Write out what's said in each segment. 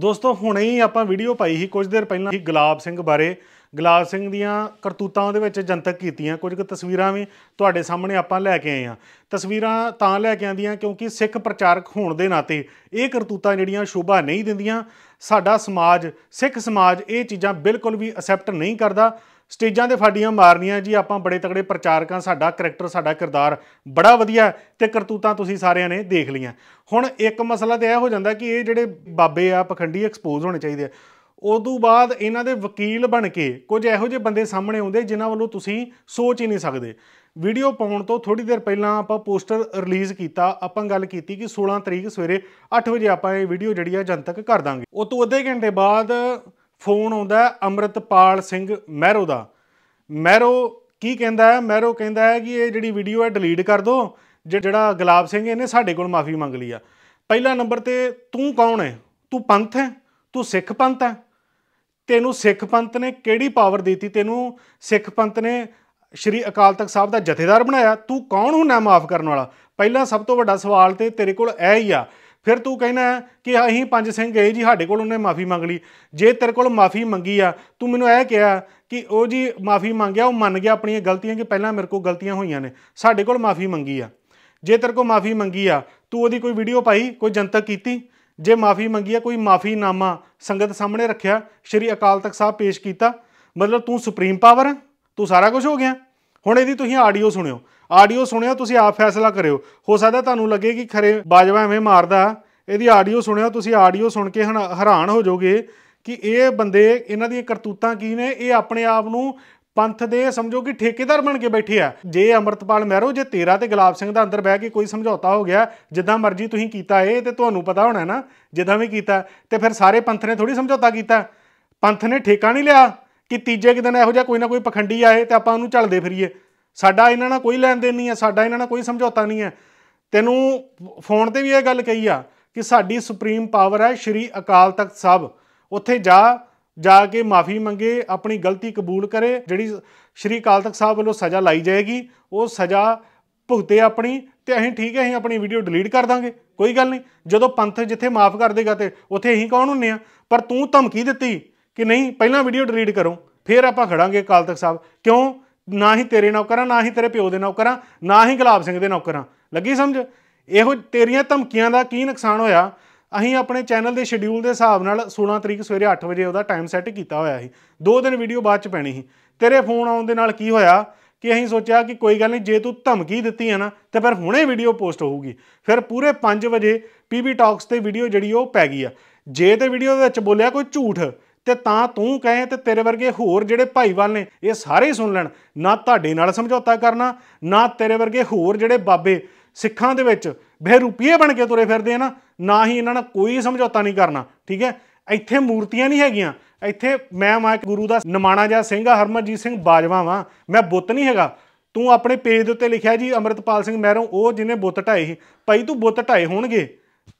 ਦੋਸਤੋ ਹੁਣੇ ਹੀ ਆਪਾਂ ਵੀਡੀਓ ਪਾਈ ਸੀ ਕੁਝ ਦਿਨ ਪਹਿਲਾਂ ਹੀ ਗੁਲਾਬ ਸਿੰਘ ਬਾਰੇ ਗੁਲਾਬ ਸਿੰਘ ਦੀਆਂ ਕਰਤੂਤਾਂ ਉਹਦੇ ਵਿੱਚ ਜਨਤਕ ਕੀਤੀਆਂ ਕੁਝ ਕੁ ਤਸਵੀਰਾਂ ਵੀ ਤੁਹਾਡੇ ਸਾਹਮਣੇ ਆਪਾਂ ਲੈ ਕੇ ਆਏ ਆ ਤਸਵੀਰਾਂ ਤਾਂ ਲੈ ਕੇ ਆਂਦੀਆਂ ਕਿਉਂਕਿ ਸਿੱਖ ਪ੍ਰਚਾਰਕ ਹੋਣ ਦੇ ਨਾਤੇ ਇਹ ਕਰਤੂਤਾਂ ਜਿਹੜੀਆਂ ਸ਼ੋਭਾ ਨਹੀਂ ਦਿੰਦੀਆਂ ਸਾਡਾ ਸਮਾਜ ਸਿੱਖ ਸਮਾਜ ਇਹ ਚੀਜ਼ਾਂ ਬਿਲਕੁਲ ਵੀ ਅਸੈਪਟ ਨਹੀਂ ਕਰਦਾ ਸਟੇਜਾਂ ਤੇ ਫਾਡੀਆਂ ਮਾਰਨੀਆਂ ਜੀ ਆਪਾਂ ਬੜੇ ਤਕੜੇ ਪ੍ਰਚਾਰਕਾਂ ਸਾਡਾ ਕੈਰੈਕਟਰ ਸਾਡਾ ਕਿਰਦਾਰ ਬੜਾ ਵਧੀਆ ਤੇ ਕਰਤੂਤਾਂ ਤੁਸੀਂ ਸਾਰਿਆਂ ਨੇ ਦੇਖ ਲਈਆਂ ਹੁਣ ਇੱਕ ਮਸਲਾ ਤੇ ਇਹ ਹੋ ਜਾਂਦਾ ਕਿ ਇਹ ਜਿਹੜੇ ਬਾਬੇ ਆ ਪਖੰਡੀ ਐਕਸਪੋਜ਼ ਹੋਣੇ ਚਾਹੀਦੇ ਆ ਉਦੋਂ ਬਾਅਦ ਇਹਨਾਂ ਦੇ ਵਕੀਲ ਬਣ ਕੇ ਕੁਝ ਇਹੋ ਜਿਹੇ ਬੰਦੇ ਸਾਹਮਣੇ ਆਉਂਦੇ ਜਿਨ੍ਹਾਂ ਵੱਲੋਂ ਤੁਸੀਂ ਸੋਚ ਹੀ ਨਹੀਂ ਸਕਦੇ ਵੀਡੀਓ ਪਾਉਣ ਤੋਂ ਥੋੜੀ ਦੇਰ ਪਹਿਲਾਂ ਆਪਾਂ ਪੋਸਟਰ ਰਿਲੀਜ਼ ਕੀਤਾ ਆਪਾਂ ਗੱਲ ਕੀਤੀ ਕਿ 16 ਤਰੀਕ ਸਵੇਰੇ 8 ਵਜੇ ਆਪਾਂ ਇਹ ਵੀਡੀਓ ਜਿਹੜੀ ਆ ਜਨਤਕ ਕਰ ਦਾਂਗੇ ਉਸ ਤੋਂ ਅੱਧੇ ਘੰਟੇ ਬਾਅਦ ਫੋਨ ਆਉਂਦਾ ਅਮਰਤਪਾਲ ਸਿੰਘ ਮਹਿਰੋ ਦਾ ਮਹਿਰੋ ਕੀ ਕਹਿੰਦਾ ਹੈ ਮਹਿਰੋ ਕਹਿੰਦਾ ਹੈ ਕਿ ਇਹ ਜਿਹੜੀ ਵੀਡੀਓ ਹੈ ਡਿਲੀਟ ਕਰ ਦਿਓ ਜਿਹੜਾ ਗੁਲਾਬ ਸਿੰਘ ਇਹਨੇ ਸਾਡੇ ਕੋਲ ਮਾਫੀ ਮੰਗ ਲਈ ਆ ਪਹਿਲਾ ਨੰਬਰ ਤੇ ਤੂੰ ਕੌਣ ਹੈ ਤੂੰ ਪੰਥ ਹੈ ਤੂੰ ਸਿੱਖ ਪੰਥ ਹੈ ਤੈਨੂੰ ਸਿੱਖ ਪੰਥ ਨੇ ਕਿਹੜੀ ਪਾਵਰ ਦਿੱਤੀ ਤੈਨੂੰ ਸਿੱਖ ਪੰਥ ਨੇ ਸ਼੍ਰੀ ਅਕਾਲ ਤਖਤ ਸਾਹਿਬ ਦਾ ਜਥੇਦਾਰ ਬਣਾਇਆ ਤੂੰ ਕੌਣ ਨਾ ਮਾਫ ਕਰਨ ਵਾਲਾ ਪਹਿਲਾਂ ਸਭ ਤੋਂ ਵੱਡਾ ਸਵਾਲ ਤੇ ਤੇਰੇ ਕੋਲ ਇਹ ਹੀ ਆ ਫਿਰ ਤੂੰ ਕਹਿਣਾ ਕਿ ਅਸੀਂ ਪੰਜ ਸਿੰਘ ਗਏ ਜੀ ਸਾਡੇ ਕੋਲ ਉਹਨੇ ਮਾਫੀ ਮੰਗ ਲਈ ਜੇ ਤੇਰੇ ਕੋਲ ਮਾਫੀ ਮੰਗੀ ਆ ਤੂੰ ਮੈਨੂੰ ਇਹ ਕਿਹਾ ਕਿ ਉਹ ਜੀ ਮਾਫੀ ਮੰਗਿਆ ਉਹ ਮੰਨ ਗਿਆ ਆਪਣੀਆਂ ਗਲਤੀਆਂ ਕਿ ਪਹਿਲਾਂ ਮੇਰੇ ਕੋਲ ਗਲਤੀਆਂ ਹੋਈਆਂ ਨੇ ਸਾਡੇ ਕੋਲ ਮਾਫੀ ਮੰਗੀ ਆ ਜੇ ਤੇਰੇ ਕੋਲ ਮਾਫੀ ਮੰਗੀ ਆ ਤੂੰ ਉਹਦੀ ਕੋਈ ਵੀਡੀਓ ਪਾਈ ਕੋਈ ਜਨਤਕ ਕੀਤੀ ਜੇ ਮਾਫੀ ਮੰਗੀ ਆ ਕੋਈ ਮਾਫੀਨਾਮਾ ਸੰਗਤ ਸਾਹਮਣੇ ਰੱਖਿਆ ਸ਼੍ਰੀ ਅਕਾਲ ਤਖਤ ਸਾਹਿਬ ਪੇਸ਼ ਕੀਤਾ ਮਤਲਬ ਤੂੰ ਸੁਪਰੀਮ ਪਾਵਰ ਤੂੰ ਸਾਰਾ ਕੁਝ ਹੋ ਗਿਆ ਹੁਣ ਇਹਦੀ ਤੁਸੀਂ ਆਡੀਓ ਸੁਣਿਓ ਆਡੀਓ ਸੁਣਿਓ ਤੁਸੀਂ ਆਪ ਫੈਸਲਾ ਕਰਿਓ ਹੋ ਸਕਦਾ ਤੁਹਾਨੂੰ ਲੱਗੇ ਕਿ ਖਰੇ ਬਾਜਵਾ ਐਵੇਂ ਮਾਰਦਾ ਇਹਦੀ ਆਡੀਓ ਸੁਣਿਓ ਤੁਸੀਂ ਆਡੀਓ ਸੁਣ ਕੇ ਹੈਰਾਨ ਹੋ ਜਾਓਗੇ ਕਿ ਇਹ ਬੰਦੇ ਇਹਨਾਂ ਦੀਆਂ ਕਰਤੂਤਾਂ ਕੀ ਨੇ ਇਹ ਆਪਣੇ ਆਪ ਨੂੰ ਪੰਥ ਦੇ ਸਮਝੋ ਕਿ ਠੇਕੇਦਾਰ ਬਣ ਕੇ ਬੈਠੇ ਆ ਜੇ ਅਮਰਤਪਾਲ ਮਹਿਰੋ ਜੇ ਤੇਰਾ ਤੇ ਗੁਲਾਬ ਸਿੰਘ ਦਾ ਅੰਦਰ ਬਹਿ ਕੇ ਕੋਈ ਸਮਝੌਤਾ ਹੋ ਗਿਆ ਜਿੱਦਾਂ ਮਰਜ਼ੀ ਤੁਸੀਂ ਕੀਤਾ ਏ ਤੇ ਤੁਹਾਨੂੰ ਪਤਾ ਹੋਣਾ ਨਾ ਜਿੱਦਾਂ ਵੀ ਕੀਤਾ ਤੇ ਫਿਰ ਸਾਰੇ ਪੰਥ ਨੇ ਥੋੜੀ ਸਮਝੌਤਾ ਕੀਤਾ ਪੰਥ ਨੇ ਠੇਕਾ ਨਹੀਂ ਲਿਆ ਕਿ ਤੀਜੇ ਕਿ ਦਿਨ ਇਹੋ ਜਿਹਾ ਕੋਈ ਨਾ ਕੋਈ ਪਖੰਡੀ ਆਏ ਤੇ ਆਪਾਂ ਉਹਨੂੰ ਝਲਦੇ ਫਿਰੀਏ ਸਾਡਾ ਇਹਨਾਂ ਨਾਲ ਕੋਈ ਲੈਣ ਦੇਣ ਨਹੀਂ ਆ ਸਾਡਾ ਇਹਨਾਂ ਨਾਲ ਕੋਈ ਸਮਝੌਤਾ ਨਹੀਂ ਹੈ ਤੈਨੂੰ ਫੋਨ ਤੇ ਵੀ ਇਹ ਗੱਲ ਕਹੀ ਆ ਕਿ ਸਾਡੀ ਸੁਪਰੀਮ ਪਾਵਰ ਹੈ ਸ਼੍ਰੀ ਅਕਾਲ ਤਖਤ ਸਾਹਿਬ ਉੱਥੇ ਜਾ ਜਾ ਕੇ ਮਾਫੀ ਮੰਗੇ ਆਪਣੀ ਗਲਤੀ ਕਬੂਲ ਕਰੇ ਜਿਹੜੀ ਸ਼੍ਰੀ ਅਕਾਲ ਤਖਤ ਸਾਹਿਬ ਵੱਲੋਂ ਸਜ਼ਾ ਲਾਈ ਜਾਏਗੀ ਉਹ ਸਜ਼ਾ ਭੁਗਤੇ ਆਪਣੀ ਤੇ ਅਸੀਂ ਠੀਕ ਹੈ ਅਸੀਂ ਆਪਣੀ ਵੀਡੀਓ ਡਿਲੀਟ ਕਰ ਦਾਂਗੇ ਕੋਈ ਗੱਲ ਨਹੀਂ ਜਦੋਂ ਪੰਥ ਜਿੱਥੇ ਮਾਫ ਕਰ ਦੇਗਾ ਤੇ ਉੱਥੇ ਅਸੀਂ ਕੌਣ ਹੁੰਨੇ ਆ ਪਰ ਤੂੰ ਧਮਕੀ ਦਿੱਤੀ ਕਿ ਨਹੀਂ ਪਹਿਲਾਂ ਵੀਡੀਓ ਡਿਲੀਟ ਕਰੋ ਫਿਰ ਆਪਾਂ ਖੜਾਂਗੇ ਅਕਾਲ ਤਖਤ ਸਾਹਿਬ ਕਿਉਂ ਨਾ ਹੀ ਤੇਰੇ ਨੌਕਰਾਂ ਨਾ ਹੀ ਤੇਰੇ ਪਿਓ ਦੇ ਨੌਕਰਾਂ ਨਾ ਹੀ ਗੁਲਾਬ ਸਿੰਘ ਦੇ ਨੌਕਰਾਂ ਲੱਗੀ ਸਮਝ ਇਹੋ ਤੇਰੀਆਂ ਧਮਕੀਆਂ ਦਾ ਕੀ ਨੁਕਸਾਨ ਹੋਇਆ ਅਸੀਂ ਆਪਣੇ ਚੈਨਲ ਦੇ ਸ਼ਡਿਊਲ ਦੇ ਹਿਸਾਬ ਨਾਲ 16 ਤਰੀਕ ਸਵੇਰੇ 8 ਵਜੇ ਉਹਦਾ ਟਾਈਮ ਸੈੱਟ ਕੀਤਾ ਹੋਇਆ ਸੀ ਦੋ ਦਿਨ ਵੀਡੀਓ ਬਾਅਦ ਚ ਪੈਣੀ ਸੀ ਤੇਰੇ ਫੋਨ ਆਉਣ ਦੇ ਨਾਲ ਕੀ ਹੋਇਆ ਕਿ ਅਸੀਂ ਸੋਚਿਆ ਕਿ ਕੋਈ ਗੱਲ ਨਹੀਂ ਜੇ ਤੂੰ ਧਮਕੀ ਦਿੱਤੀ ਹੈ ਨਾ ਤੇ ਫਿਰ ਹੁਣੇ ਵੀਡੀਓ ਪੋਸਟ ਹੋਊਗੀ ਫਿਰ ਪੂਰੇ 5 ਵਜੇ ਪੀਬੀ ਟਾਕਸ ਤੇ ਵੀਡੀਓ ਜਿਹੜੀ ਉਹ ਪੈ ਗਈ ਆ ਜੇ ਤੇ ਵੀਡੀਓ ਦੇ ਵਿੱਚ ਬੋਲਿਆ ਕੋਈ ਝੂਠ ਤੇ ਤਾਂ ਤੂੰ ਕਹੇ ਤੇ ਤੇਰੇ ਵਰਗੇ ਹੋਰ ਜਿਹੜੇ ਭਾਈਵਾਲ ਨੇ ਇਹ ਸਾਰੇ ਸੁਣ ਲੈਣ ਨਾ ਤੁਹਾਡੇ ਨਾਲ ਸਮਝੌਤਾ ਕਰਨਾ ਨਾ ਤੇਰੇ ਵਰਗੇ ਹੋਰ ਜਿਹੜੇ ਬਾਬੇ ਸਿੱਖਾਂ ਦੇ ਵਿੱਚ ਬਹਿਰੂਪੀਏ ਬਣ ਕੇ ਤੁਰੇ ਫਿਰਦੇ ਆ ਨਾ ਨਾ ਹੀ ਇਹਨਾਂ ਨਾਲ ਕੋਈ ਸਮਝੌਤਾ ਨਹੀਂ ਕਰਨਾ ਠੀਕ ਹੈ ਇੱਥੇ ਮੂਰਤੀਆਂ ਨਹੀਂ ਹੈਗੀਆਂ ਇੱਥੇ ਮੈਂ ਮਾਇਕ ਗੁਰੂ ਦਾ ਨਮਾਣਾ ਜਾਂ ਸਿੰਘ ਹਰਮਨਜੀਤ ਸਿੰਘ ਬਾਜਵਾ ਵਾਂ ਮੈਂ ਬੁੱਤ ਨਹੀਂ ਹੈਗਾ ਤੂੰ ਆਪਣੇ ਪੇਜ ਦੇ ਉੱਤੇ ਲਿਖਿਆ ਜੀ ਅਮਰਤਪਾਲ ਸਿੰਘ ਮਹਿਰੋਂ ਉਹ ਜਿਹਨੇ ਬੁੱਤ ਢਾਏ ਸੀ ਭਾਈ ਤੂੰ ਬੁੱਤ ਢਾਏ ਹੋਣਗੇ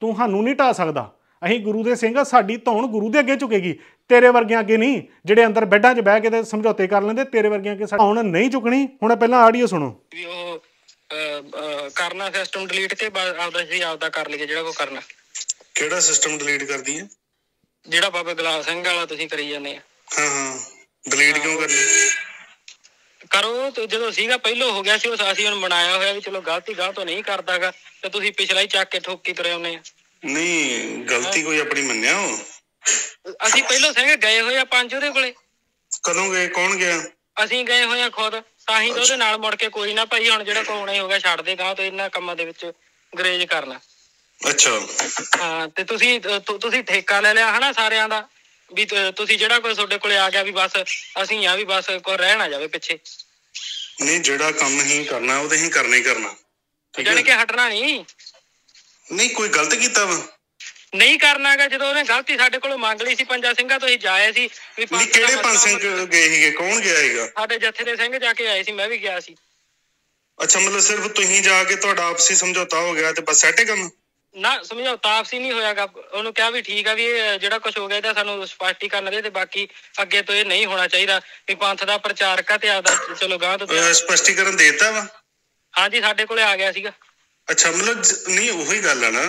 ਤੂੰ ਸਾਨੂੰ ਨਹੀਂ ਢਾ ਸਕਦਾ ਅਸੀਂ ਗੁਰੂ ਦੇ ਸਿੰਘ ਸਾਡੀ ਧੌਣ ਗੁਰੂ ਦੇ ਅੱਗੇ ਝੁਕੇਗੀ ਤੇਰੇ ਵਰਗਿਆਂ ਅੱਗੇ ਨਹੀਂ ਜਿਹੜੇ ਅੰਦਰ ਬੈੱਡਾਂ 'ਚ ਬਹਿ ਕੇ ਤੇ ਸਮਝੌਤੇ ਕਰ ਲੈਂਦੇ ਤੇਰੇ ਵਰਗਿਆਂ ਅੱਗੇ ਸਾਡੀ ਧੌਣ ਨਹੀਂ ਝੁਕਣੀ ਹੁਣ ਪਹਿਲਾਂ ਆਡੀਓ ਸੁਣੋ ਵੀ ਉਹ ਕਰਨਾ ਸਿਸਟਮ ਡਿਲੀਟ ਤੇ ਆਪਦਾ ਜੀ ਆਪਦਾ ਕਰ ਲਈਏ ਜਿਹੜਾ ਕੋ ਕਰਨਾ ਕਿਹੜਾ ਸਿਸਟਮ ਡਿਲੀਟ ਕਰਦੀ ਹੈ ਜਿਹੜਾ ਬਾਬਾ ਗਲਾਸ ਸਿੰਘ ਵਾਲਾ ਤੁਸੀਂ ਕਰੀ ਜਾਂਦੇ ਆ ਹਾਂ ਹਾਂ ਡਿਲੀਟ ਕਿਉਂ ਕਰਨੀ ਕਰੋ ਤੇ ਜਦੋਂ ਸੀਗਾ ਪਹਿਲੋ ਹੋ ਗਿਆ ਸੀ ਉਹ ਅਸੀਂ ਹੁਣ ਬਣਾਇਆ ਹੋਇਆ ਵੀ ਚਲੋ ਗਲਤੀ ਗਾਹ ਤੋਂ ਨਹੀਂ ਕਰਦਾਗਾ ਤੇ ਤੁਸੀਂ ਪਿਛਲਾ ਹੀ ਚੱਕ ਕੇ ਠੋਕੀ ਤੁਰੇ ਆਉਂਦੇ ਆ ਨਹੀਂ ਗਲਤੀ ਕੋਈ ਆਪਣੀ ਮੰਨਿਆ ਹੋ ਅਸੀਂ ਪਹਿਲੋ ਸਿੰਘ ਗਏ ਹੋਏ ਆ ਪੰਜ ਉਹਦੇ ਕੋਲੇ ਕਦੋਂ ਗਏ ਕੌਣ ਗਿਆ ਅਸੀਂ ਗਏ ਹੋਏ ਆ ਖੁਦ ਤਾਂ ਹੀ ਉਹਦੇ ਨਾਲ ਮੁੜ ਕੇ ਕੋਈ ਨਾ ਭਾਈ ਹੁਣ ਜਿਹੜਾ ਕੋਣਾ ਹੀ ਗਿਆ ਛੱਡ ਦੇ ਗਾ ਤੇ ਇਹਨਾਂ ਕੰਮਾਂ ਦੇ ਵਿੱਚ ਗਰੇਜ ਕਰਨਾ ਅੱਛਾ ਹਾਂ ਤੇ ਤੁਸੀਂ ਤੁਸੀਂ ਠੇਕਾ ਲੈ ਲਿਆ ਹਨਾ ਸਾਰਿਆਂ ਦਾ ਵੀ ਤੁਸੀਂ ਜਿਹੜਾ ਕੋਈ ਤੁਹਾਡੇ ਕੋਲੇ ਆ ਗਿਆ ਵੀ ਬਸ ਅਸੀਂ ਆ ਵੀ ਬਸ ਕੋਈ ਰਹਿਣਾ ਜਾਵੇ ਪਿੱਛੇ ਨਹੀਂ ਜਿਹੜਾ ਕੰਮ ਹੀ ਕਰਨਾ ਉਹਦੇ ਹੀ ਕਰਨੇ ਕਰਨਾ ਠੀਕ ਹੈ? ਜਾਨੀ ਕਿ ਹਟਣਾ ਨਹੀਂ ਨਹੀਂ ਕੋਈ ਗਲਤ ਕੀਤਾ ਵਾ ਨਹੀਂ ਕਰਨਾਗਾ ਜਦੋਂ ਉਹਨੇ ਗਲਤੀ ਸਾਡੇ ਕੋਲੋਂ ਮੰਗ ਲਈ ਸੀ ਪੰਜਾ ਸਿੰਘਾਂ ਤੋਂ ਅਸੀਂ ਜਾਏ ਸੀ ਵੀ ਕਿਹੜੇ ਪੰਜ ਸਿੰਘ ਗਏ ਸੀਗੇ ਕੌਣ ਗਿਆ ਹੈਗਾ ਸਾਡੇ ਜੱਥੇ ਦੇ ਸਿੰਘ ਜਾ ਕੇ ਆਏ ਸੀ ਮੈਂ ਵੀ ਗਿਆ ਸੀ ਅੱਛਾ ਮਤਲਬ ਸਿਰਫ ਤੁਸੀਂ ਜਾ ਕੇ ਤੁਹਾਡਾ ਆਪਸੀ ਸਮਝੌਤਾ ਹੋ ਗਿਆ ਤੇ ਬਸ ਸੈਟ ਕੰਮ ਨਾ ਸਮਝੌਤਾ ਆਪਸੀ ਨਹੀਂ ਹੋਇਆਗਾ ਉਹਨੂੰ ਕਿਹਾ ਵੀ ਠੀਕ ਆ ਵੀ ਇਹ ਜਿਹੜਾ ਕੁਝ ਹੋ ਗਿਆ ਇਹਦਾ ਸਾਨੂੰ ਸਪਸ਼ਟੀਕਰਨ ਦੇ ਤੇ ਬਾਕੀ ਅੱਗੇ ਤੋਂ ਇਹ ਨਹੀਂ ਹੋਣਾ ਚਾਹੀਦਾ ਵੀ ਪੰਥ ਦਾ ਪ੍ਰਚਾਰਕ ਆ ਤੇ ਆਦਾ ਚਲੋ ਗਾਂ ਤੋਂ ਅਹ ਸਪਸ਼ਟੀਕਰਨ ਦੇਤਾ ਵਾ ਹਾਂਜੀ ਸਾਡੇ ਕੋਲੇ ਆ ਗਿਆ ਸੀਗਾ ਅੱਛਾ ਮਤਲਬ ਨਹੀਂ ਉਹੀ ਗੱਲ ਆ ਨਾ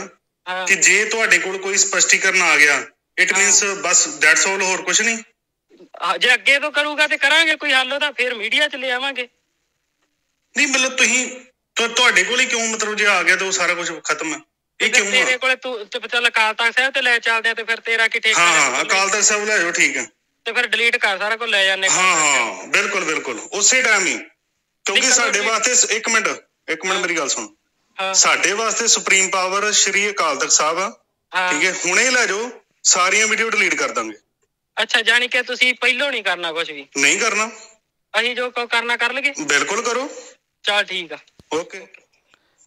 ਕਿ ਜੇ ਤੁਹਾਡੇ ਕੋਲ ਕੋਈ ਸਪਸ਼ਟੀਕਰਨ ਆ ਗਿਆ ਇਟ ਮੀਨਸ ਬਸ ਦੈਟਸ ਆਲ ਹੋਰ ਕੁਝ ਨਹੀਂ ਜੇ ਅੱਗੇ ਤੋਂ ਕਰੂਗਾ ਤੇ ਕਰਾਂਗੇ ਕੋਈ ਹੱਲ ਉਹਦਾ ਫਿਰ ਮੀਡੀਆ 'ਚ ਲੈ ਆਵਾਂਗੇ ਨਹੀਂ ਮਤਲਬ ਤੁਸੀਂ ਤੁਹਾਡੇ ਕੋਲ ਹੀ ਕਿਉਂ ਮਤਲਬ ਜੇ ਆ ਗਿਆ ਤਾਂ ਉਹ ਸਾਰਾ ਕੁਝ ਖਤਮ ਹੈ ਇਹ ਕਿਉਂ ਤੇਰੇ ਕੋਲ ਤੂੰ ਚੱਲ ਅਕਾਲ ਤਖਤ ਸਾਹਿਬ ਤੇ ਲੈ ਚੱਲਦੇ ਆ ਤੇ ਫਿਰ ਤੇਰਾ ਕੀ ਠੇਕਾ ਹਾਂ ਅਕਾਲ ਤਖਤ ਸਾਹਿਬ ਲੈ ਜਾਓ ਠੀਕ ਹੈ ਤੇ ਫਿਰ ਡਿਲੀਟ ਕਰ ਸਾਰਾ ਕੁਝ ਲੈ ਜਾਂਦੇ ਹਾਂ ਹਾਂ ਬਿਲਕੁਲ ਬਿਲਕੁਲ ਉਸੇ ਟਾਈਮ ਹੀ ਕਿਉਂਕਿ ਸਾਡੇ ਵਾਸਤੇ 1 ਮਿੰਟ 1 ਮਿੰਟ ਮੇਰੀ ਗੱਲ ਸੁਣ ਸਾਡੇ ਵਾਸਤੇ ਸੁਪਰੀਮ ਪਾਵਰ ਸ਼੍ਰੀ ਅਕਾਲ ਤਖਤ ਸਾਹਿਬ ਆ ਠੀਕ ਹੈ ਹੁਣੇ ਲੈ ਜਾਓ ਸਾਰੀਆਂ ਵੀਡੀਓ ਡਿਲੀਟ ਕਰ ਦਾਂਗੇ ਅੱਛਾ ਜਾਨੀ ਕਿ ਤੁਸੀਂ ਪਹਿਲੋਂ ਨਹੀਂ ਕਰਨਾ ਕੁਝ ਵੀ ਨਹੀਂ ਕਰਨਾ ਅਸੀਂ ਜੋ ਕੋ ਕਰਨਾ ਕਰ ਲਗੇ ਬਿਲਕੁਲ ਕਰੋ ਚਲ ਠੀਕ ਆ ਓਕੇ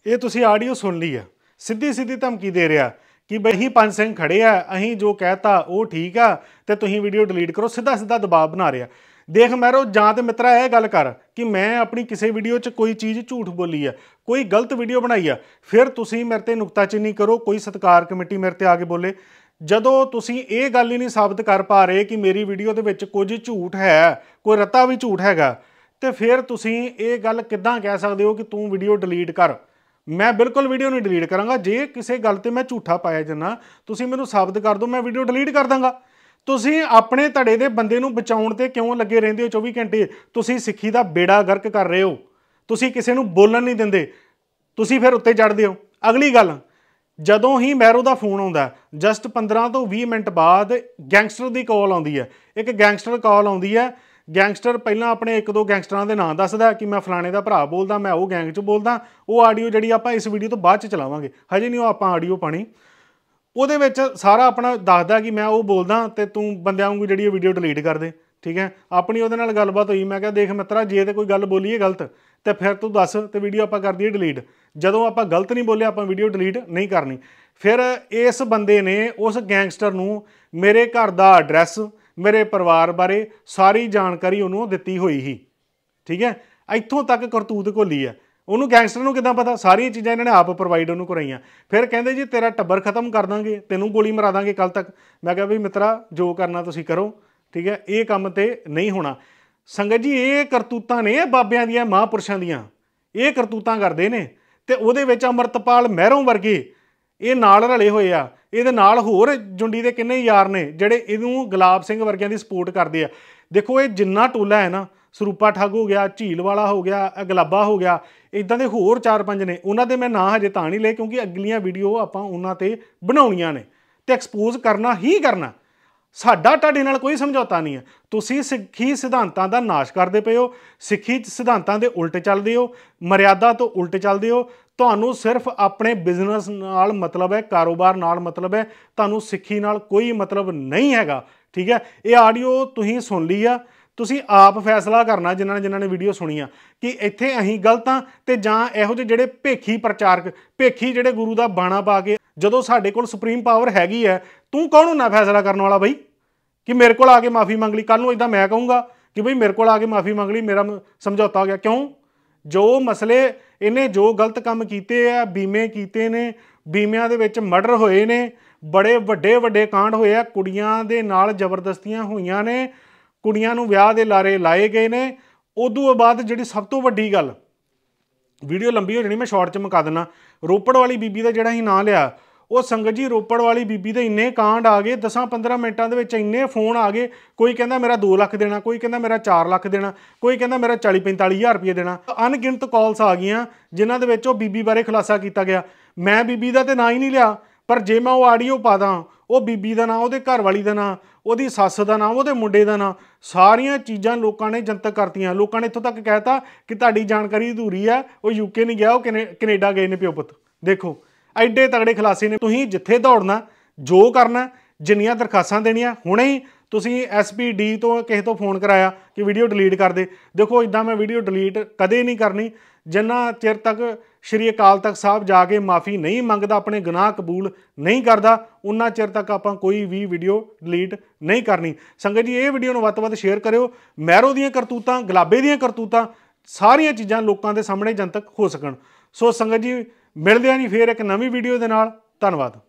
ਇਹ ਤੁਸੀਂ ਆਡੀਓ ਸੁਣ ਲਈ ਆ ਸਿੱਧੀ ਸਿੱਧੀ ਧਮਕੀ ਦੇ ਰਿਹਾ ਕਿ ਬਈ ਪੰਜ ਸਿੰਘ ਖੜੇ ਆ ਅਸੀਂ ਜੋ ਕਹਿਤਾ ਉਹ ਠੀਕ ਆ ਤੇ ਤੁਸੀਂ ਵੀਡੀਓ ਡਿਲੀਟ ਕਰੋ ਸਿੱਧਾ ਸਿੱਧਾ ਦਬਾਅ ਬਣਾ ਰਿਹਾ ਦੇਖ ਮੈਰੋ ਜਾਂ ਤੇ ਮਿੱਤਰਾ ਇਹ ਗੱਲ ਕਰ ਕਿ ਮੈਂ ਆਪਣੀ ਕਿਸੇ ਵੀਡੀਓ 'ਚ ਕੋਈ ਚੀਜ਼ ਝੂਠ ਬੋਲੀ ਆ ਕੋਈ ਗਲਤ ਵੀਡੀਓ ਬਣਾਈ ਆ ਫਿਰ ਤੁਸੀਂ ਮੇਰੇ ਤੇ ਨੁਕਤਾਚੀਨੀ ਕਰੋ ਕੋਈ ਸਤਕਾਰ ਕਮੇਟੀ ਮੇਰੇ ਤੇ ਆ ਕੇ ਬੋਲੇ ਜਦੋਂ ਤੁਸੀਂ ਇਹ ਗੱਲ ਹੀ ਨਹੀਂ ਸਾਬਤ ਕਰ ਪਾ ਰਹੇ ਕਿ ਮੇਰੀ ਵੀਡੀਓ ਦੇ ਵਿੱਚ ਕੁਝ ਝੂਠ ਹੈ ਕੋਈ ਰਤਾ ਵੀ ਝੂਠ ਹੈਗਾ ਤੇ ਫਿਰ ਤੁਸੀਂ ਇਹ ਗੱਲ ਕਿੱਦਾਂ ਕਹਿ ਸਕਦੇ ਹੋ ਕਿ ਤੂੰ ਵੀਡੀਓ ਡਿਲੀਟ ਕਰ ਮੈਂ ਬਿਲਕੁਲ ਵੀਡੀਓ ਨਹੀਂ ਡਿਲੀਟ ਕਰਾਂਗਾ ਜੇ ਕਿਸੇ ਗੱਲ ਤੇ ਮੈਂ ਝੂਠਾ ਪਾਇਆ ਜਨਾ ਤੁਸੀਂ ਮੈਨੂੰ ਸਾਬਤ ਕਰ ਦਿਓ ਮੈਂ ਵੀਡੀਓ ਡਿਲੀਟ ਕਰ ਦਾਂਗਾ ਤੁਸੀਂ ਆਪਣੇ ਧੜੇ ਦੇ ਬੰਦੇ ਨੂੰ ਬਚਾਉਣ ਤੇ ਕਿਉਂ ਲੱਗੇ ਰਹਿੰਦੇ ਹੋ 24 ਘੰਟੇ ਤੁਸੀਂ ਸਿੱਖੀ ਦਾ ਬੇੜਾ ਗਰਕ ਕਰ ਰਹੇ ਹੋ ਤੁਸੀਂ ਕਿਸੇ ਨੂੰ ਬੋਲਣ ਨਹੀਂ ਦਿੰਦੇ ਤੁਸੀਂ ਫਿਰ ਉੱਤੇ ਚੜਦੇ ਹੋ ਅਗਲੀ ਗੱਲ ਜਦੋਂ ਹੀ ਮੈਰੋ ਦਾ ਫੋਨ ਆਉਂਦਾ ਜਸਟ 15 ਤੋਂ 20 ਮਿੰਟ ਬਾਅਦ ਗੈਂਗਸਟਰ ਦੀ ਕਾਲ ਆਉਂਦੀ ਹੈ ਇੱਕ ਗੈਂਗਸਟਰ ਕਾਲ ਆਉਂਦੀ ਹੈ ਗੈਂਗਸਟਰ ਪਹਿਲਾਂ ਆਪਣੇ ਇੱਕ ਦੋ ਗੈਂਗਸਟਰਾਂ ਦੇ ਨਾਂ ਦੱਸਦਾ ਕਿ ਮੈਂ ਫਲਾਣੇ ਦਾ ਭਰਾ ਬੋਲਦਾ ਮੈਂ ਉਹ ਗੈਂਗ 'ਚ ਬੋਲਦਾ ਉਹ ਆਡੀਓ ਜਿਹੜੀ ਆਪਾਂ ਇਸ ਵੀਡੀਓ ਤੋਂ ਬਾਅਦ 'ਚ ਚਲਾਵਾਂਗੇ ਹਜੇ ਨਹੀਂ ਉਹ ਆਪਾਂ ਆਡੀਓ ਪਾਣੀ ਉਹਦੇ ਵਿੱਚ ਸਾਰਾ ਆਪਣਾ ਦੱਸਦਾ ਕਿ ਮੈਂ ਉਹ ਬੋਲਦਾ ਤੇ ਤੂੰ ਬੰਦਿਆਂ ਨੂੰ ਜਿਹੜੀ ਉਹ ਵੀਡੀਓ ਡਿਲੀਟ ਕਰ ਦੇ ਠੀਕ ਹੈ ਆਪਣੀ ਉਹਦੇ ਨਾਲ ਗੱਲਬਾਤ ਹੋਈ ਮੈਂ ਕਿਹਾ ਦੇਖ ਮਿੱਤਰਾ ਜੇ ਤੇ ਕੋਈ ਗੱਲ ਬੋਲੀ ਹੈ ਗਲਤ ਤੇ ਫਿਰ ਤੂੰ ਦੱਸ ਤੇ ਵੀਡੀਓ ਆਪਾਂ ਕਰ ਦਈਏ ਡਿਲੀਟ ਜਦੋਂ ਆਪਾਂ ਗਲਤ ਨਹੀਂ ਬੋਲੇ ਆਪਾਂ ਵੀਡੀਓ ਡਿਲੀਟ ਨਹੀਂ ਕਰਨੀ ਫਿਰ ਇਸ ਬੰਦੇ ਨੇ ਉਸ ਗੈਂਗਸਟਰ ਨੂੰ ਮੇਰੇ ਘਰ ਦਾ ਐਡਰੈਸ ਮੇਰੇ ਪਰਿਵਾਰ ਬਾਰੇ ਸਾਰੀ ਜਾਣਕਾਰੀ ਉਹਨੂੰ ਦਿੱਤੀ ਹੋਈ ਸੀ ਠੀਕ ਹੈ ਇੱਥੋਂ ਤੱਕ ਕਰਤੂਤ ਕੋਲੀ ਹੈ ਉਹਨੂੰ ਗੈਂਗਸਟਰ ਨੂੰ ਕਿਦਾਂ ਪਤਾ ਸਾਰੀਆਂ ਚੀਜ਼ਾਂ ਇਹਨਾਂ ਨੇ ਆਪ ਪ੍ਰੋਵਾਈਡ ਉਹਨੂੰ ਕਰਾਈਆਂ ਫਿਰ ਕਹਿੰਦੇ ਜੀ ਤੇਰਾ ਟੱਬਰ ਖਤਮ ਕਰ ਦਾਂਗੇ ਤੈਨੂੰ ਗੋਲੀ ਮਾਰਾ ਦਾਂਗੇ ਕੱਲ ਤੱਕ ਮੈਂ ਕਿਹਾ ਵੀ ਮਿੱਤਰਾ ਜੋ ਕਰਨਾ ਤੁਸੀਂ ਕਰੋ ਠੀਕ ਹੈ ਇਹ ਕੰਮ ਤੇ ਨਹੀਂ ਹੋਣਾ ਸੰਗਤ ਜੀ ਇਹ ਕਰਤੂਤਾਂ ਨੇ ਬਾਬਿਆਂ ਦੀਆਂ ਮਹਾਪੁਰਸ਼ਾਂ ਦੀਆਂ ਇਹ ਕਰਤੂਤਾਂ ਕਰਦੇ ਨੇ ਤੇ ਉਹਦੇ ਵਿੱਚ ਅਮਰਤਪਾਲ ਮਹਿਰੋਂ ਵਰਗੇ ਇਹ ਨਾਲ ਰਲੇ ਹੋਏ ਆ ਇਹਦੇ ਨਾਲ ਹੋਰ ਜੁੰਡੀ ਦੇ ਕਿੰਨੇ ਯਾਰ ਨੇ ਜਿਹੜੇ ਇਹਨੂੰ ਗੁਲਾਬ ਸਿੰਘ ਵਰਗਿਆਂ ਦੀ ਸਪੋਰਟ ਕਰਦੇ ਆ ਦੇਖੋ ਇਹ ਜਿੰਨਾ ਟੋਲਾ ਹੈ ਨਾ ਸਰੂਪਾ ਠੱਗ ਹੋ ਗਿਆ ਝੀਲ ਵਾਲਾ ਹੋ ਗਿਆ ਅਗਲਾਬਾ ਹੋ ਗਿਆ ਇਦਾਂ ਦੇ ਹੋਰ ਚਾਰ ਪੰਜ ਨੇ ਉਹਨਾਂ ਦੇ ਮੈਂ ਨਾਂ ਹਜੇ ਤਾਂ ਨਹੀਂ ਲਏ ਕਿਉਂਕਿ ਅਗਲੀਆਂ ਵੀਡੀਓ ਆਪਾਂ ਉਹਨਾਂ ਤੇ ਬਣਾਉਣੀਆਂ ਨੇ ਤੇ ਐਕਸਪੋਜ਼ ਕਰਨਾ ਹੀ ਕਰਨਾ ਸਾਡਾ ਤੁਹਾਡੇ ਨਾਲ ਕੋਈ ਸਮਝੌਤਾ ਨਹੀਂ ਹੈ ਤੁਸੀਂ ਸਿੱਖੀ ਸਿਧਾਂਤਾਂ ਦਾ ਨਾਸ਼ ਕਰਦੇ ਪਏ ਹੋ ਸਿੱਖੀ ਸਿਧਾਂਤਾਂ ਦੇ ਉਲਟ ਚੱਲਦੇ ਹੋ ਮਰਿਆਦਾ ਤੋਂ ਉਲਟ ਚੱਲਦੇ ਹੋ ਤੁਹਾਨੂੰ ਸਿਰਫ ਆਪਣੇ ਬਿਜ਼ਨਸ ਨਾਲ ਮਤਲਬ ਹੈ ਕਾਰੋਬਾਰ ਨਾਲ ਮਤਲਬ ਹੈ ਤੁਹਾਨੂੰ ਸਿੱਖੀ ਨਾਲ ਕੋਈ ਮਤਲਬ ਨਹੀਂ ਹੈਗਾ ਠੀਕ ਹੈ ਇਹ ਆਡੀਓ ਤੁਸੀਂ ਸੁਣ ਲਈ ਆ ਤੁਸੀਂ ਆਪ ਫੈਸਲਾ ਕਰਨਾ ਜਿਨ੍ਹਾਂ ਨੇ ਜਿਨ੍ਹਾਂ ਨੇ ਵੀਡੀਓ ਸੁਣੀ ਆ ਕਿ ਇੱਥੇ ਅਸੀਂ ਗਲਤਾਂ ਤੇ ਜਾਂ ਇਹੋ ਜਿਹੇ ਜਿਹੜੇ ਭੇਖੀ ਪ੍ਰਚਾਰਕ ਭੇਖੀ ਜਿਹੜੇ ਗੁਰੂ ਦਾ ਬਾਣਾ ਪਾ ਕੇ ਜਦੋਂ ਸਾਡੇ ਕੋਲ ਸੁਪਰੀਮ ਪਾਵਰ ਹੈਗੀ ਹੈ ਤੂੰ ਕੌਣ ਹੁੰਦਾ ਫੈਸਲਾ ਕਰਨ ਵਾਲਾ ਬਈ ਕਿ ਮੇਰੇ ਕੋਲ ਆ ਕੇ ਮਾਫੀ ਮੰਗ ਲਈ ਕੱਲ ਨੂੰ ਇਦਾਂ ਮੈਂ ਕਹੂੰਗਾ ਕਿ ਬਈ ਮੇਰੇ ਕੋਲ ਆ ਕੇ ਮਾਫੀ ਮੰਗ ਲਈ ਮੇਰਾ ਸਮਝੌਤਾ ਹੋ ਗਿਆ ਕਿਉਂ ਜੋ ਮਸਲੇ ਇਹਨੇ ਜੋ ਗਲਤ ਕੰਮ ਕੀਤੇ ਆ ਬੀਮੇ ਕੀਤੇ ਨੇ ਬੀਮਿਆਂ ਦੇ ਵਿੱਚ ਮਰਡਰ ਹੋਏ ਨੇ ਬੜੇ ਵੱਡੇ ਵੱਡੇ ਕਾਂਡ ਹੋਏ ਆ ਕੁੜੀਆਂ ਦੇ ਨਾਲ ਜ਼ਬਰਦਸਤੀਆਂ ਹੋਈਆਂ ਨੇ ਕੁੜੀਆਂ ਨੂੰ ਵਿਆਹ ਦੇ ਲਾਰੇ ਲਾਏ ਗਏ ਨੇ ਉਦੋਂ ਬਾਅਦ ਜਿਹੜੀ ਸਭ ਤੋਂ ਵੱਡੀ ਗੱਲ ਵੀਡੀਓ ਲੰਬੀ ਹੋ ਜਣੀ ਮੈਂ ਸ਼ਾਰਟ 'ਚ ਮੁਕਾ ਦੇਣਾ ਰੋਪੜ ਵਾਲੀ ਬੀਬੀ ਦਾ ਜਿਹੜਾ ਹੀ ਨਾਂ ਲਿਆ ਉਹ ਸੰਗਤ ਜੀ ਰੋਪੜ ਵਾਲੀ ਬੀਬੀ ਦੇ ਇੰਨੇ ਕਾਂਡ ਆ ਗਏ 10-15 ਮਿੰਟਾਂ ਦੇ ਵਿੱਚ ਇੰਨੇ ਫੋਨ ਆ ਗਏ ਕੋਈ ਕਹਿੰਦਾ ਮੇਰਾ 2 ਲੱਖ ਦੇਣਾ ਕੋਈ ਕਹਿੰਦਾ ਮੇਰਾ 4 ਲੱਖ ਦੇਣਾ ਕੋਈ ਕਹਿੰਦਾ ਮੇਰਾ 40-45 ਹਜ਼ਾਰ ਰੁਪਏ ਦੇਣਾ ਅਣਗਿਣਤ ਕਾਲਸ ਆ ਗਈਆਂ ਜਿਨ੍ਹਾਂ ਦੇ ਵਿੱਚ ਉਹ ਬੀਬੀ ਬਾਰੇ ਖੁਲਾਸਾ ਕੀਤਾ ਗਿਆ ਮੈਂ ਬੀਬੀ ਦਾ ਤੇ ਨਾਂ ਹੀ ਨਹੀਂ ਲਿਆ ਪਰ ਜੇ ਮੈਂ ਉਹ ਆਡੀਓ ਪਾ ਦਾਂ ਉਹ ਬੀਬੀ ਦਾ ਨਾਮ ਉਹਦੇ ਘਰ ਵਾਲੀ ਦਾ ਨਾਮ ਉਹਦੀ ਸੱਸ ਦਾ ਨਾਮ ਉਹਦੇ ਮੁੰਡੇ ਦਾ ਨਾਮ ਸਾਰੀਆਂ ਚੀਜ਼ਾਂ ਲੋਕਾਂ ਨੇ ਜਨਤਕ ਕਰਤੀਆਂ ਲੋਕਾਂ ਨੇ ਇੱਥੋਂ ਤੱਕ ਕਹਿਤਾ ਕਿ ਤੁਹਾਡੀ ਜਾਣਕਾਰੀ ਅਧੂਰੀ ਆ ਉਹ ਯੂਕੇ ਨਹੀਂ ਗਿਆ ਉਹ ਕੈਨੇਡਾ ਗਏ ਨੇ ਪਿਓ ਪੁੱਤ ਦੇਖੋ ਐਡੇ ਤਗੜੇ ਖਲਾਸੀ ਨੇ ਤੁਸੀਂ ਜਿੱਥੇ ਦੌੜਨਾ ਜੋ ਕਰਨਾ ਜਿੰਨੀਆਂ ਦਰਖਾਸਾਂ ਦੇਣੀਆਂ ਹੁਣੇ ਹੀ ਤੁਸੀਂ ਐਸਪੀਡੀ ਤੋਂ ਕਿਸੇ ਤੋਂ ਫੋਨ ਕਰਾਇਆ ਕਿ ਵੀਡੀਓ ਡਿਲੀਟ ਕਰ ਦੇ ਦੇਖੋ ਇਦਾਂ ਮੈਂ ਵੀਡੀਓ ਡਿਲੀਟ ਕਦੇ ਨਹੀਂ ਕਰਨੀ ਜਿੰਨਾ ਚਿਰ ਤੱਕ ਸ਼੍ਰੀ ਅਕਾਲ ਤਖਤ ਸਾਹਿਬ ਜਾ ਕੇ ਮਾਫੀ ਨਹੀਂ ਮੰਗਦਾ ਆਪਣੇ ਗੁਨਾਹ ਕਬੂਲ ਨਹੀਂ ਕਰਦਾ ਉਨਾ ਚਿਰ ਤੱਕ ਆਪਾਂ ਕੋਈ ਵੀ ਵੀਡੀਓ ਡਿਲੀਟ ਨਹੀਂ ਕਰਨੀ ਸੰਗਤ ਜੀ ਇਹ ਵੀਡੀਓ ਨੂੰ ਵੱਧ ਤੋਂ ਵੱਧ ਸ਼ੇਅਰ ਕਰਿਓ ਮੈਰੋ ਦੀਆਂ ਕਰਤੂਤਾਂ ਗਲਾਬੇ ਦੀਆਂ ਕਰਤੂਤਾਂ ਸਾਰੀਆਂ ਚੀਜ਼ਾਂ ਲੋਕਾਂ ਦੇ ਸਾਹਮਣੇ ਜਨਤਕ ਹੋ ਸਕਣ ਸੋ ਸੰਗਤ ਜੀ ਮਿਲਦੇ ਆਂ ਜੀ ਫੇਰ ਇੱਕ ਨਵੀਂ ਵੀਡੀਓ ਦੇ ਨਾਲ ਧੰਨਵਾਦ